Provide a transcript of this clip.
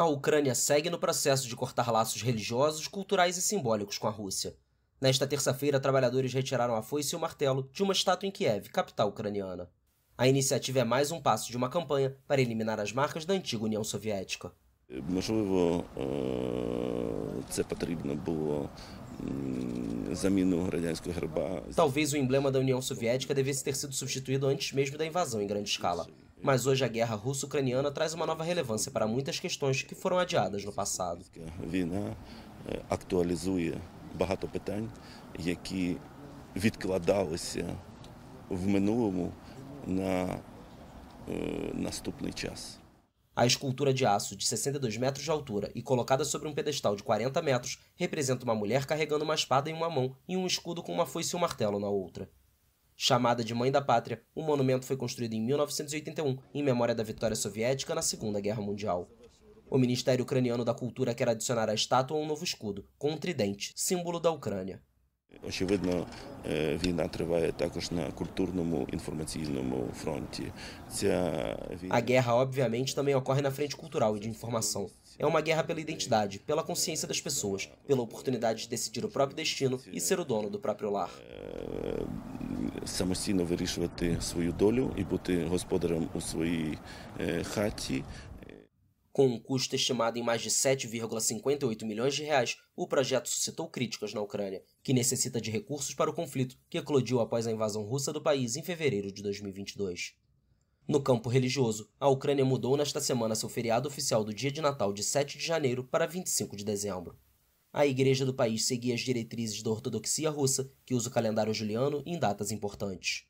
A Ucrânia segue no processo de cortar laços religiosos, culturais e simbólicos com a Rússia. Nesta terça-feira, trabalhadores retiraram a foice e o martelo de uma estátua em Kiev, capital ucraniana. A iniciativa é mais um passo de uma campanha para eliminar as marcas da antiga União Soviética. Talvez o emblema da União Soviética devesse ter sido substituído antes mesmo da invasão em grande escala. Mas hoje a guerra russo-ucraniana traz uma nova relevância para muitas questões que foram adiadas no passado. багато питань, які відкладалися в минулому на наступний час. A escultura de aço de 62 metros de altura e colocada sobre um pedestal de 40 metros representa uma mulher carregando uma espada em uma mão e um escudo com uma foice e um martelo na outra. Chamada de Mãe da Pátria, o monumento foi construído em 1981 em memória da vitória soviética na Segunda Guerra Mundial. O Ministério Ucraniano da Cultura quer adicionar à estátua um novo escudo, com um tridente, símbolo da Ucrânia. Очевидно, війна триває також на культурному інформаційному фронті. Ця A guerra obviamente também ocorre na frente cultural e de informação. É uma guerra pela identidade, pela consciência das pessoas, pela oportunidade de decidir o próprio destino e ser o dono do próprio lar самостійно вирішувати свою долю і бути господарем у своїй хаті. Com um custo estimado em mais de 7,58 milhões de reais, o projeto suscitou críticas na Ucrânia, que necessita de recursos para o conflito, que eclodiu após a invasão russa do país em fevereiro de 2022. No campo religioso, a Ucrânia mudou nesta semana seu feriado oficial do dia de Natal de 7 de janeiro para 25 de dezembro a igreja do país seguia as diretrizes da ortodoxia russa, que usa o calendário juliano em datas importantes.